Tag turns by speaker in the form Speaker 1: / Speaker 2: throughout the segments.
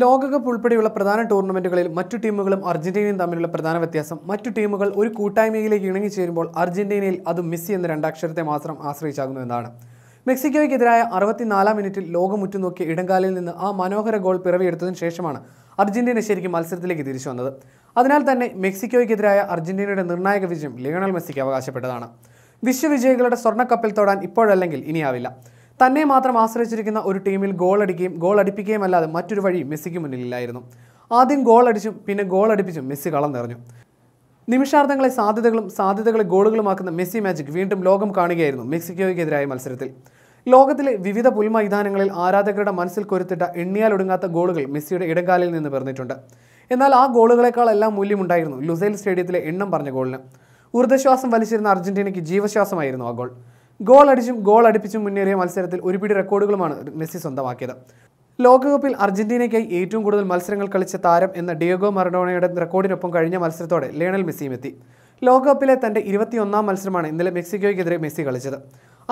Speaker 1: ലോകകപ്പ് ഉൾപ്പെടെയുള്ള പ്രധാന ടൂർണമെൻറ്റുകളിൽ മറ്റു ടീമുകളും അർജന്റീനയും തമ്മിലുള്ള പ്രധാന വ്യത്യാസം മറ്റു ടീമുകൾ ഒരു കൂട്ടായ്മയിലേക്ക് ചേരുമ്പോൾ അർജന്റീനയിൽ അത് മെസ്സി എന്ന രണ്ടക്ഷരത്തെ മാത്രം ആശ്രയിച്ചാകുന്നു എന്നാണ് മെക്സിക്കോയ്ക്കെതിരായ അറുപത്തിനാലാം മിനിറ്റിൽ ലോകം ഉറ്റുനോക്കിയ ഇടങ്കാലിൽ നിന്ന് ആ മനോഹര ഗോൾ പിറവിയെടുത്തതിന് ശേഷമാണ് അർജന്റീന ശരിക്കും മത്സരത്തിലേക്ക് തിരിച്ചു വന്നത് അതിനാൽ തന്നെ മെക്സിക്കോയ്ക്കെതിരായ അർജന്റീനയുടെ നിർണായക വിജയം ലിയണൽ മെസ്സിക്ക് അവകാശപ്പെട്ടതാണ് വിശ്വവിജയികളുടെ സ്വർണ്ണക്കപ്പിൽ തൊടാൻ ഇപ്പോഴല്ലെങ്കിൽ ഇനിയാവില്ല തന്നെ മാത്രം ആശ്രയിച്ചിരിക്കുന്ന ഒരു ടീമിൽ ഗോൾ അടിക്കുകയും ഗോൾ അടിപ്പിക്കുകയും അല്ലാതെ മറ്റൊരു വഴി മെസ്സിക്ക് മുന്നിലില്ലായിരുന്നു ആദ്യം ഗോൾ അടിച്ചും പിന്നെ ഗോൾ അടിപ്പിച്ചും മെസ്സി കളം നിറഞ്ഞു നിമിഷാർത്ഥങ്ങളെ സാധ്യതകളും സാധ്യതകളെ ഗോളുകളുമാക്കുന്ന മെസ്സി മാജിക് വീണ്ടും ലോകം കാണുകയായിരുന്നു മെക്സിക്കോയ്ക്കെതിരായ മത്സരത്തിൽ ലോകത്തിലെ വിവിധ പുൽമൈതാനങ്ങളിൽ ആരാധകരുടെ മനസ്സിൽ കൊരുത്തിട്ട എണ്ണിയാലൊടുങ്ങാത്ത ഗോളുകൾ മെസ്സിയുടെ ഇടങ്കാലിൽ നിന്ന് പിറന്നിട്ടുണ്ട് എന്നാൽ ആ ഗോളുകളെക്കാളെല്ലാം മൂല്യമുണ്ടായിരുന്നു ലുസൈൽ സ്റ്റേഡിയത്തിലെ എണ്ണം പറഞ്ഞ ഗോളിന് ഊർജ്ജശ്വാസം വലിച്ചിരുന്ന അർജന്റീനയ്ക്ക് ജീവശ്വാസമായിരുന്നു ആ ഗോൾ ഗോൾ അടിച്ചും ഗോൾ അടിപ്പിച്ചും മുന്നേറിയ മത്സരത്തിൽ ഒരുപിടി റെക്കോർഡുകളുമാണ് മെസ്സി സ്വന്തമാക്കിയത് ലോകകപ്പിൽ അർജന്റീനയ്ക്കായി ഏറ്റവും കൂടുതൽ മത്സരങ്ങൾ കളിച്ച താരം എന്ന ഡിയഗോ മറഡോണയുടെ റെക്കോർഡിനൊപ്പം കഴിഞ്ഞ മത്സരത്തോടെ ലയണൽ മെസ്സിയും എത്തി ലോകകപ്പിലെ തന്റെ ഇരുപത്തിയൊന്നാം മത്സരമാണ് ഇന്നലെ മെക്സിക്കോയ്ക്കെതിരെ മെസ്സി കളിച്ചത്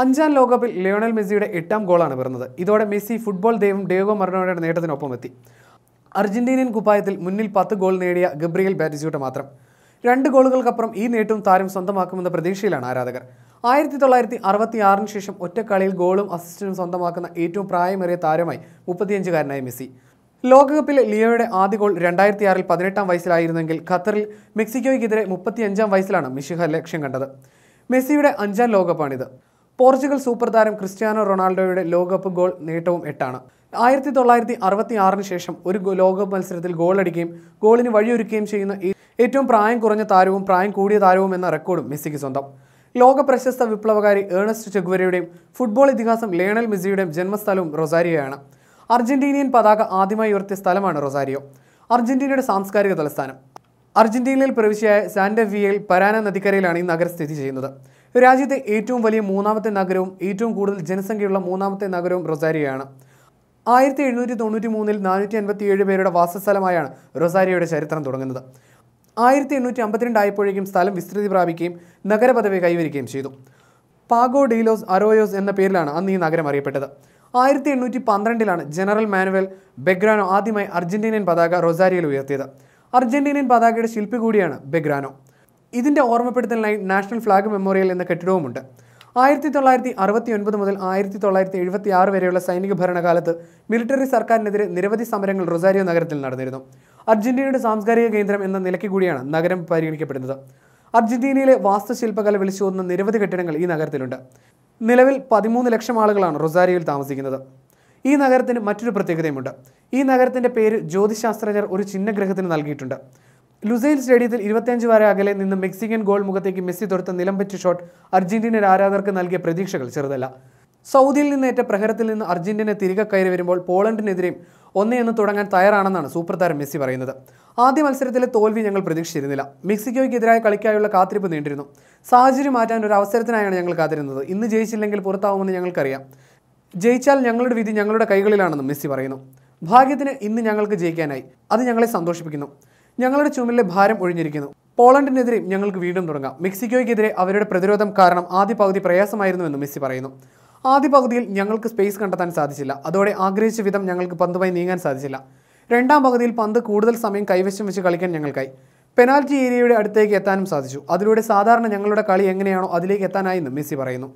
Speaker 1: അഞ്ചാം ലോകകപ്പിൽ ലയണൽ മെസ്സിയുടെ എട്ടാം ഗോളാണ് പിറന്നത് ഇതോടെ മെസ്സി ഫുട്ബോൾ ദൈവം ഡിയഗോ മറഡോണയുടെ നേട്ടത്തിനൊപ്പം എത്തി അർജന്റീനിയൻ കുപ്പായത്തിൽ മുന്നിൽ പത്ത് ഗോൾ നേടിയ ഗബ്രിയൽ ബാറ്റിസ്യൂട്ട് മാത്രം രണ്ട് ഗോളുകൾക്കപ്പുറം ഈ നേട്ടവും താരം സ്വന്തമാക്കുമെന്ന പ്രതീക്ഷയിലാണ് ആരാധകർ ആയിരത്തി തൊള്ളായിരത്തി അറുപത്തി ആറിന് ശേഷം ഒറ്റക്കളിയിൽ ഗോളും അസിസ്റ്റും സ്വന്തമാക്കുന്ന ഏറ്റവും പ്രായമേറിയ താരമായി മുപ്പത്തിയഞ്ചുകാരനായി മെസ്സി ലോകകപ്പിലെ ലിയോയുടെ ആദ്യ ഗോൾ രണ്ടായിരത്തി ആറിൽ പതിനെട്ടാം വയസ്സിലായിരുന്നെങ്കിൽ ഖത്തറിൽ മെക്സിക്കോയ്ക്കെതിരെ മുപ്പത്തിയഞ്ചാം വയസ്സിലാണ് മിഷിഹ ലക്ഷ്യം കണ്ടത് മെസ്സിയുടെ അഞ്ചാം ലോകകപ്പാണിത് പോർച്ചുഗൽ സൂപ്പർ താരം ക്രിസ്ത്യാനോ റൊണാൾഡോയുടെ ലോകകപ്പ് ഗോൾ നേട്ടവും എട്ടാണ് ആയിരത്തി തൊള്ളായിരത്തി അറുപത്തി ആറിന് ശേഷം ഒരു ലോകകപ്പ് മത്സരത്തിൽ ഗോളടിക്കുകയും ഗോളിന് വഴിയൊരുക്കുകയും ചെയ്യുന്ന ഏറ്റവും പ്രായം കുറഞ്ഞ താരവും പ്രായം കൂടിയ താരവും എന്ന റെക്കോർഡും മെസ്സിക്ക് സ്വന്തം ലോക പ്രശസ്ത വിപ്ലവകാരി ഏണസ്റ്റ് ചെഗുവരയുടെയും ഫുട്ബോൾ ഇതിഹാസം ലേണൽ മെസ്സിയുടെയും ജന്മസ്ഥലവും റൊസാരിയോയാണ് അർജന്റീനിയൻ പതാക ആദ്യമായി ഉയർത്തിയ സ്ഥലമാണ് റൊസാരിയോ അർജന്റീനയുടെ സാംസ്കാരിക തലസ്ഥാനം അർജന്റീനയിൽ പ്രവിശ്യയായ സാൻഡവിയയിൽ പരാന നദിക്കരയിലാണ് ഈ നഗരം സ്ഥിതി ചെയ്യുന്നത് രാജ്യത്തെ ഏറ്റവും വലിയ മൂന്നാമത്തെ നഗരവും ഏറ്റവും കൂടുതൽ ജനസംഖ്യയുള്ള മൂന്നാമത്തെ നഗരവും റൊസാരിയോയാണ് ആയിരത്തി എഴുന്നൂറ്റി തൊണ്ണൂറ്റി മൂന്നിൽ നാനൂറ്റി ഏഴ് പേരുടെ വാസസ്ഥലമായാണ് റൊസാരിയോയുടെ ചരിത്രം തുടങ്ങുന്നത് ആയിരത്തി എണ്ണൂറ്റി അമ്പത്തിരണ്ട് ആയപ്പോഴേക്കും സ്ഥലം വിസ്തൃതി പ്രാപിക്കുകയും നഗരപദവി കൈവരിക്കുകയും ചെയ്തു പാഗോ ഡീലോസ് അറോയോസ് എന്ന പേരിലാണ് അന്ന് ഈ നഗരം അറിയപ്പെട്ടത് ആയിരത്തി എണ്ണൂറ്റി പന്ത്രണ്ടിലാണ് ജനറൽ മാനുവൽ ബെഗ്രാനോ ആദ്യമായി അർജന്റീനിയൻ പതാക റൊസാരിയിൽ ഉയർത്തിയത് അർജന്റീനിയൻ പതാകയുടെ ശില്പി കൂടിയാണ് ബെഗ്രാനോ ഇതിൻ്റെ ഓർമ്മപ്പെടുത്തലിനായി നാഷണൽ ഫ്ലാഗ് മെമ്മോറിയൽ എന്ന കെട്ടിടവുമുണ്ട് ആയിരത്തി തൊള്ളായിരത്തി അറുപത്തി ഒൻപത് മുതൽ ആയിരത്തി തൊള്ളായിരത്തി എഴുപത്തി ആറ് വരെയുള്ള സൈനിക ഭരണകാലത്ത് മിലിറ്ററി സർക്കാരിനെതിരെ നിരവധി സമരങ്ങൾ റൊസാരിയോ നഗരത്തിൽ നടന്നിരുന്നു അർജന്റീനയുടെ സാംസ്കാരിക കേന്ദ്രം എന്ന നിലയ്ക്ക് കൂടിയാണ് നഗരം പരിഗണിക്കപ്പെടുന്നത് അർജന്റീനയിലെ വാസ്തുശില്പകല വിളിച്ചോതുന്ന നിരവധി കെട്ടിടങ്ങൾ ഈ നഗരത്തിലുണ്ട് നിലവിൽ പതിമൂന്ന് ലക്ഷം ആളുകളാണ് റൊസാരിയോയിൽ താമസിക്കുന്നത് ഈ നഗരത്തിന് മറ്റൊരു പ്രത്യേകതയുമുണ്ട് ഈ നഗരത്തിൻ്റെ പേര് ജ്യോതിശാസ്ത്രജ്ഞർ ഒരു ചിഹ്നഗ്രഹത്തിന് നൽകിയിട്ടുണ്ട് ലുസൈൽ സ്റ്റേഡിയത്തിൽ ഇരുപത്തിയഞ്ച് വരെ അകലെ നിന്ന് മെക്സിക്കൻ ഗോൾ മുഖത്തേക്ക് മെസ്സി തൊടുത്ത നിലംപറ്റി ഷോട്ട് അർജന്റീനയുടെ ആരാധകർക്ക് നൽകിയ പ്രതീക്ഷകൾ ചെറുതല്ല സൗദിയിൽ നിന്നേറ്റ പ്രഹരത്തിൽ നിന്ന് അർജന്റീന തിരികെ കയറി വരുമ്പോൾ പോളണ്ടിനെതിരെയും ഒന്നേ എന്ന് തുടങ്ങാൻ തയ്യാറാണെന്നാണ് സൂപ്പർ താരം മെസ്സി പറയുന്നത് ആദ്യ മത്സരത്തിലെ തോൽവി ഞങ്ങൾ പ്രതീക്ഷിച്ചിരുന്നില്ല മെക്സിക്കോയ്ക്കെതിരായ കളിക്കായുള്ള കാത്തിരിപ്പ് നീണ്ടിരുന്നു സാഹചര്യം മാറ്റാൻ ഒരു അവസരത്തിനായാണ് ഞങ്ങൾ കാത്തിരുന്നത് ഇന്ന് ജയിച്ചില്ലെങ്കിൽ പുറത്താവുമെന്ന് ഞങ്ങൾക്കറിയാം ജയിച്ചാൽ ഞങ്ങളുടെ വിധി ഞങ്ങളുടെ കൈകളിലാണെന്നും മെസ്സി പറയുന്നു ഭാഗ്യത്തിന് ഇന്ന് ഞങ്ങൾക്ക് ജയിക്കാനായി അത് ഞങ്ങളെ സന്തോഷിപ്പിക്കുന്നു ഞങ്ങളുടെ ചുമലിലെ ഭാരം ഒഴിഞ്ഞിരിക്കുന്നു പോളണ്ടിനെതിരെ ഞങ്ങൾക്ക് വീണ്ടും തുടങ്ങാം മെക്സിക്കോയ്ക്കെതിരെ അവരുടെ പ്രതിരോധം കാരണം ആദ്യ പകുതി പ്രയാസമായിരുന്നുവെന്ന് മെസ്സി പറയുന്നു ആദ്യ പകുതിയിൽ ഞങ്ങൾക്ക് സ്പേസ് കണ്ടെത്താൻ സാധിച്ചില്ല അതോടെ ആഗ്രഹിച്ച വിധം ഞങ്ങൾക്ക് പന്തുമായി നീങ്ങാൻ സാധിച്ചില്ല രണ്ടാം പകുതിയിൽ പന്ത് കൂടുതൽ സമയം കൈവശം വെച്ച് കളിക്കാൻ ഞങ്ങൾക്കായി പെനാൽറ്റി ഏരിയയുടെ അടുത്തേക്ക് എത്താനും സാധിച്ചു അതിലൂടെ സാധാരണ ഞങ്ങളുടെ കളി എങ്ങനെയാണോ അതിലേക്ക് എത്താനായെന്ന് മെസ്സി പറയുന്നു